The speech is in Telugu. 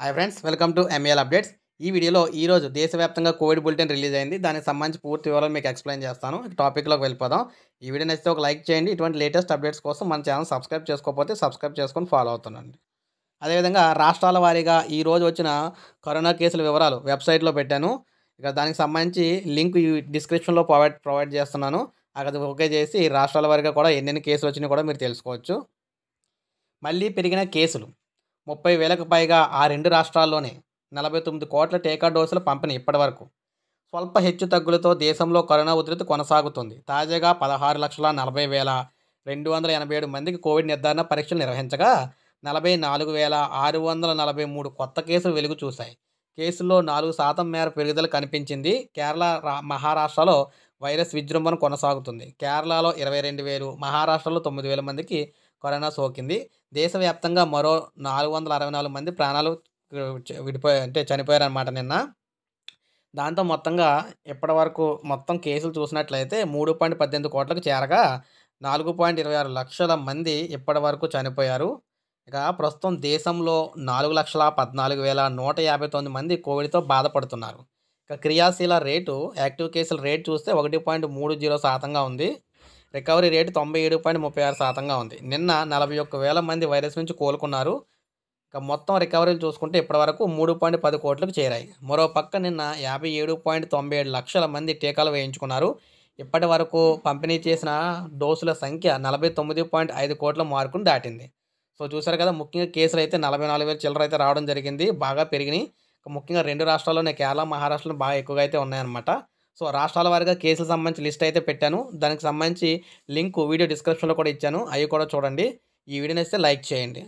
hi friends welcome to MAL updates ఈ వీడియోలో ఈరోజు దేశవ్యాప్తంగా కోవిడ్ బులెటిన్ రిలీజ్ అయింది దానికి సంబంధించి పూర్తి వివరాలు మీకు ఎక్స్ప్లెయిన్ చేస్తాను టాపిక్లోకి వెళ్ళిపోదాం ఈ వీడియో నచ్చితే ఒక లైక్ చేయండి ఇటువంటి లేటెస్ట్ అప్డేట్స్ కోసం మన ఛానల్ సబ్స్క్రైబ్ చేసుకోకపోతే సబ్స్క్రైబ్ చేసుకొని ఫాలో అవుతుండండి అదేవిధంగా రాష్ట్రాల వారీగా ఈరోజు వచ్చిన కరోనా కేసుల వివరాలు వెబ్సైట్లో పెట్టాను ఇక దానికి సంబంధించి లింక్ ఈ డిస్క్రిప్షన్లో ప్రొవైడ్ ప్రొవైడ్ చేస్తున్నాను అక్కడ ఓకే చేసి రాష్ట్రాల వారిగా కూడా ఎన్నెన్ని కేసులు వచ్చినాయి కూడా మీరు తెలుసుకోవచ్చు మళ్ళీ పెరిగిన కేసులు ముప్పై వేలకు పైగా ఆ రెండు రాష్ట్రాల్లోనే నలభై తొమ్మిది కోట్ల టీకా డోసులు పంపిణీ ఇప్పటివరకు స్వల్ప హెచ్చు తగ్గులతో దేశంలో కరోనా ఉధృతి కొనసాగుతుంది తాజాగా పదహారు లక్షల నలభై వేల రెండు వందల ఎనభై ఏడు మందికి కోవిడ్ నిర్ధారణ పరీక్షలు నిర్వహించగా నలభై నాలుగు వేల ఆరు వందల నలభై మూడు కొత్త కేసులు వెలుగు చూశాయి కేసుల్లో నాలుగు శాతం మేర పెరుగుదల కనిపించింది కేరళ మహారాష్ట్రలో వైరస్ విజృంభణ కొనసాగుతుంది కేరళలో ఇరవై రెండు వేలు మహారాష్ట్రలో తొమ్మిది వేల మందికి కరోనా సోకింది దేశవ్యాప్తంగా మరో నాలుగు వందల అరవై నాలుగు మంది ప్రాణాలు విడిపోయి అంటే చనిపోయారనమాట నిన్న దాంతో మొత్తంగా ఇప్పటి వరకు మొత్తం కేసులు చూసినట్లయితే మూడు పాయింట్ పద్దెనిమిది కోట్లకు చేరగా నాలుగు పాయింట్ ఇరవై ఆరు లక్షల మంది ఇప్పటి వరకు చనిపోయారు ఇక ప్రస్తుతం దేశంలో నాలుగు లక్షల పద్నాలుగు వేల నూట యాభై తొమ్మిది మంది కోవిడ్తో బాధపడుతున్నారు ఇక క్రియాశీల రేటు యాక్టివ్ కేసుల రేటు చూస్తే ఒకటి పాయింట్ మూడు జీరో శాతంగా ఉంది రికవరీ రేటు తొంభై ఏడు పాయింట్ ముప్పై ఆరు శాతంగా ఉంది నిన్న నలభై ఒక్క వేల మంది వైరస్ నుంచి కోలుకున్నారు ఇక మొత్తం రికవరీలు చూసుకుంటే ఇప్పటివరకు మూడు పాయింట్ పది కోట్లకు చేరాయి మరోపక్క నిన్న యాభై ఏడు పాయింట్ తొంభై ఏడు లక్షల మంది టీకాలు వేయించుకున్నారు ఇప్పటి వరకు పంపిణీ చేసిన డోసుల సంఖ్య నలభై తొమ్మిది పాయింట్ ఐదు కోట్ల మార్కును దాటింది సో చూసారు కదా ముఖ్యంగా కేసులు అయితే నలభై నాలుగు వేల చిల్లర అయితే రావడం జరిగింది బాగా పెరిగినాయి ముఖ్యంగా రెండు రాష్ట్రాల్లోనే కేరళ మహారాష్ట్రలో బాగా ఎక్కువగా అయితే ఉన్నాయన్నమాట సో రాష్ట్రాల వారిగా కేసులకు సంబంధించి లిస్ట్ అయితే పెట్టాను దానికి సంబంధించి లింక్ వీడియో డిస్క్రిప్షన్లో కూడా ఇచ్చాను అవి కూడా చూడండి ఈ వీడియో నచ్చితే లైక్ చేయండి